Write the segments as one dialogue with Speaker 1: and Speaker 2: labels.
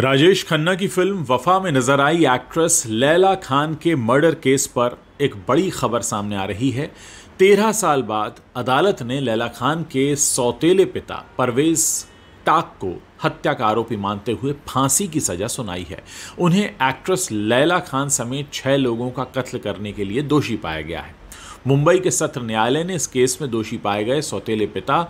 Speaker 1: राजेश खन्ना की फिल्म वफा में नजर आई एक्ट्रेस लैला खान के मर्डर केस पर एक बड़ी खबर सामने आ रही है तेरह साल बाद अदालत ने लैला खान के सौतेले पिता परवेज टाक को हत्या का आरोपी मानते हुए फांसी की सजा सुनाई है उन्हें एक्ट्रेस लैला खान समेत छह लोगों का कत्ल करने के लिए दोषी पाया गया है मुंबई के सत्र न्यायालय ने इस केस में दोषी पाए गए सौतेले पिता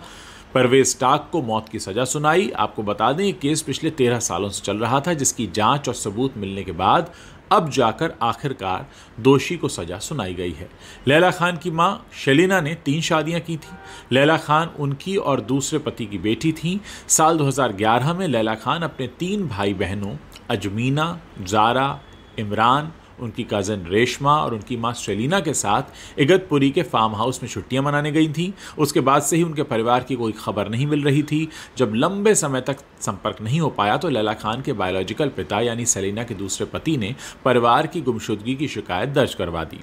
Speaker 1: परवेज टाक को मौत की सज़ा सुनाई आपको बता दें ये केस पिछले तेरह सालों से चल रहा था जिसकी जांच और सबूत मिलने के बाद अब जाकर आखिरकार दोषी को सज़ा सुनाई गई है लैला खान की मां शलीना ने तीन शादियां की थी लैला खान उनकी और दूसरे पति की बेटी थीं साल 2011 में लैला खान अपने तीन भाई बहनों अजमीना जारा इमरान उनकी कज़न रेशमा और उनकी माँ शेलिना के साथ इगतपुरी के फार्म हाउस में छुट्टियाँ मनाने गई थीं उसके बाद से ही उनके परिवार की कोई खबर नहीं मिल रही थी जब लंबे समय तक संपर्क नहीं हो पाया तो लैला खान के बायोलॉजिकल पिता यानी सेलिना के दूसरे पति ने परिवार की गुमशुदगी की शिकायत दर्ज करवा दी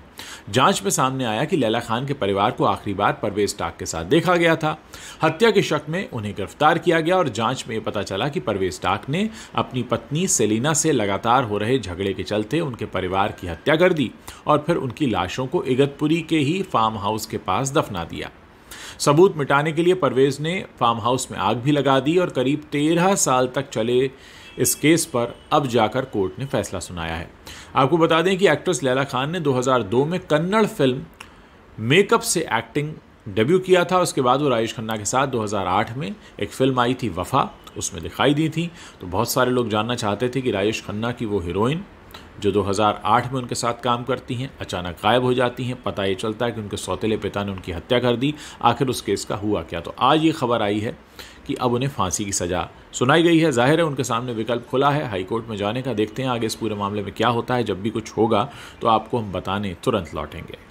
Speaker 1: जांच में सामने आया कि लैला खान के परिवार को आखिरी बार परवेज टाक के साथ देखा गया था हत्या के शक में उन्हें गिरफ्तार किया गया और जांच में यह पता चला कि परवेज टाक ने अपनी पत्नी सेलिना से लगातार हो रहे झगड़े के चलते उनके परिवार परिवार की हत्या कर दी और फिर उनकी लाशों को इगतपुरी के ही फार्म हाउस के पास दफना दिया सबूत मिटाने के लिए परवेज ने फार्म हाउस में आग भी लगा दी और करीब तेरह साल तक चले इस केस पर अब जाकर कोर्ट ने फैसला सुनाया है आपको बता दें कि एक्ट्रेस लैला खान ने 2002 में कन्नड़ फिल्म मेकअप से एक्टिंग डेब्यू किया था उसके बाद वो राजेश खन्ना के साथ 2008 में एक फिल्म आई थी वफ़ा उसमें दिखाई दी थी तो बहुत सारे लोग जानना चाहते थे कि राजेश खन्ना की वो हीरोइन जो 2008 में उनके साथ काम करती हैं अचानक गायब हो जाती हैं पता ये चलता है कि उनके सौतेले पिता ने उनकी हत्या कर दी आखिर उस केस का हुआ क्या तो आज ये खबर आई है कि अब उन्हें फांसी की सज़ा सुनाई गई है जाहिर है उनके सामने विकल्प खुला है हाईकोर्ट में जाने का देखते हैं आगे इस पूरे मामले में क्या होता है जब भी कुछ होगा तो आपको हम बताने तुरंत लौटेंगे